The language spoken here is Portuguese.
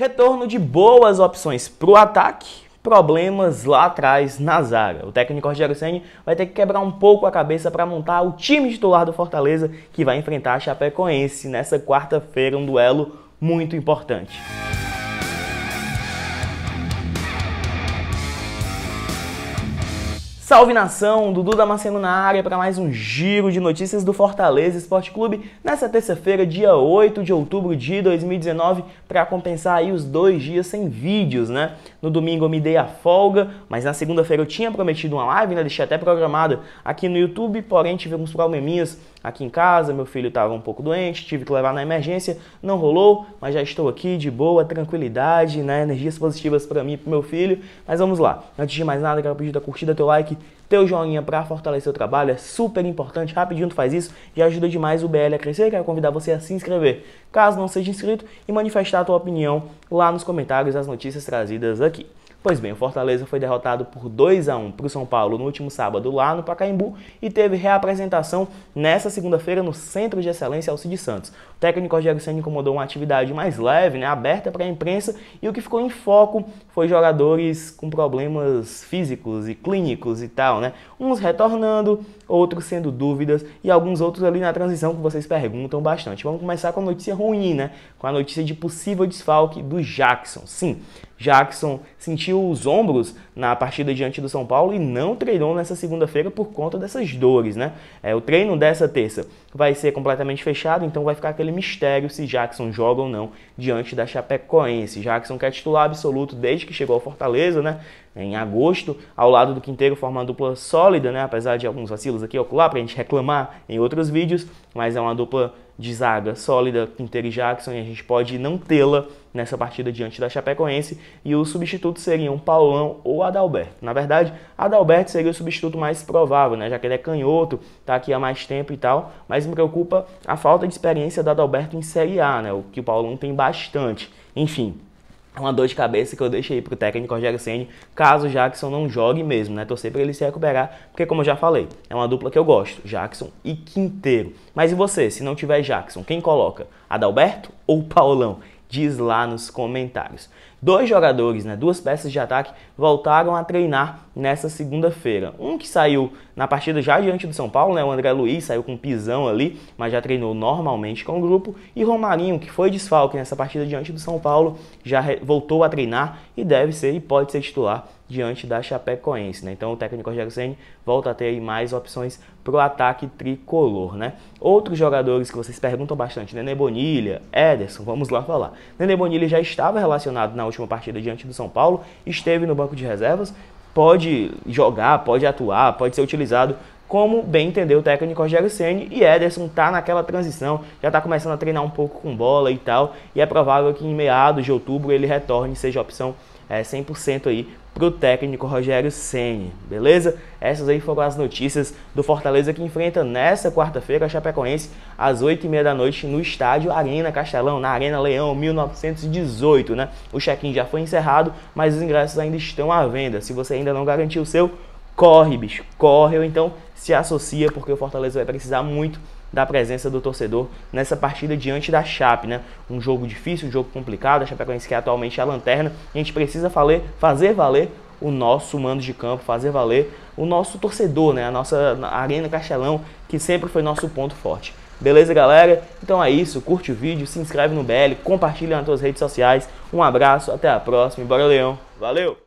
Retorno de boas opções para o ataque, problemas lá atrás na zaga. O técnico Rogério Senni vai ter que quebrar um pouco a cabeça para montar o time titular do Fortaleza que vai enfrentar a Chapecoense nessa quarta-feira, um duelo muito importante. Salve nação, Dudu Damasceno na área para mais um giro de notícias do Fortaleza Esporte Clube nessa terça-feira, dia 8 de outubro de 2019, para compensar aí os dois dias sem vídeos, né? No domingo eu me dei a folga, mas na segunda-feira eu tinha prometido uma live, né? Deixei até programada aqui no YouTube, porém tive alguns probleminhas aqui em casa, meu filho estava um pouco doente, tive que levar na emergência, não rolou, mas já estou aqui de boa, tranquilidade, né? Energias positivas para mim e pro meu filho. Mas vamos lá. Antes de mais nada, quero pedir a curtida, teu like teu joinha para fortalecer o trabalho é super importante. Rapidinho tu faz isso e ajuda demais o BL a crescer. Quero convidar você a se inscrever, caso não seja inscrito, e manifestar a tua opinião lá nos comentários das notícias trazidas aqui. Pois bem, o Fortaleza foi derrotado por 2 a 1 para o São Paulo no último sábado lá no Pacaembu e teve reapresentação nessa segunda-feira no Centro de Excelência de Santos. O técnico Rogério Senna incomodou uma atividade mais leve, né, aberta para a imprensa, e o que ficou em foco foi jogadores com problemas físicos e clínicos e tal, né? Uns retornando, outros sendo dúvidas e alguns outros ali na transição que vocês perguntam bastante. Vamos começar com a notícia ruim, né? Com a notícia de possível desfalque do Jackson. Sim, Jackson sentiu os ombros na partida diante do São Paulo e não treinou nessa segunda-feira por conta dessas dores, né? É, o treino dessa terça vai ser completamente fechado, então vai ficar aquele mistério se Jackson joga ou não diante da Chapecoense. Jackson que é titular absoluto desde que chegou ao Fortaleza, né? Em agosto, ao lado do Quinteiro, forma uma dupla sólida, né? Apesar de alguns vacilos aqui ocular, para pra gente reclamar em outros vídeos, mas é uma dupla de zaga sólida, Quinteiro e Jackson, e a gente pode não tê-la nessa partida diante da Chapecoense, e os substitutos seriam Paulão ou Adalberto. Na verdade, Adalberto seria o substituto mais provável, né, já que ele é canhoto, está aqui há mais tempo e tal, mas me preocupa a falta de experiência da Adalberto em Série A, né, o que o Paulão tem bastante. Enfim, é uma dor de cabeça que eu deixei aí pro técnico Rogério Senni, caso Jackson não jogue mesmo, né? Torcer para ele se recuperar, porque como eu já falei, é uma dupla que eu gosto, Jackson e Quinteiro. Mas e você, se não tiver Jackson, quem coloca? Adalberto ou Paulão? Diz lá nos comentários. Dois jogadores, né, duas peças de ataque, voltaram a treinar nessa segunda-feira. Um que saiu na partida já diante do São Paulo, né, o André Luiz saiu com pisão ali, mas já treinou normalmente com o grupo. E Romarinho, que foi desfalque nessa partida diante do São Paulo, já voltou a treinar e deve ser e pode ser titular diante da Chapecoense. Né? Então o técnico Rogério Senni volta a ter aí mais opções para o ataque tricolor. Né? Outros jogadores que vocês perguntam bastante, Nenê Bonilha, Ederson, vamos lá falar. Nenê Bonilha já estava relacionado na última partida diante do São Paulo, esteve no banco de reservas, pode jogar, pode atuar, pode ser utilizado como bem entendeu o técnico Rogério Ceni e Ederson tá naquela transição, já tá começando a treinar um pouco com bola e tal, e é provável que em meados de outubro ele retorne, seja opção é, 100% aí para o técnico Rogério Ceni, beleza? Essas aí foram as notícias do Fortaleza que enfrenta nessa quarta-feira a Chapecoense às 8h30 da noite no estádio Arena Castelão, na Arena Leão 1918, né? O check-in já foi encerrado, mas os ingressos ainda estão à venda. Se você ainda não garantiu o seu, corre, bicho, corre ou então se associa porque o Fortaleza vai precisar muito da presença do torcedor nessa partida diante da Chape, né? Um jogo difícil, um jogo complicado, a Chapecoense que é atualmente a lanterna, a gente precisa fazer valer o nosso mando de campo, fazer valer o nosso torcedor, né? A nossa Arena Castelão, que sempre foi nosso ponto forte. Beleza, galera? Então é isso. Curte o vídeo, se inscreve no BL, compartilha nas suas redes sociais. Um abraço, até a próxima e bora, Leão. Valeu!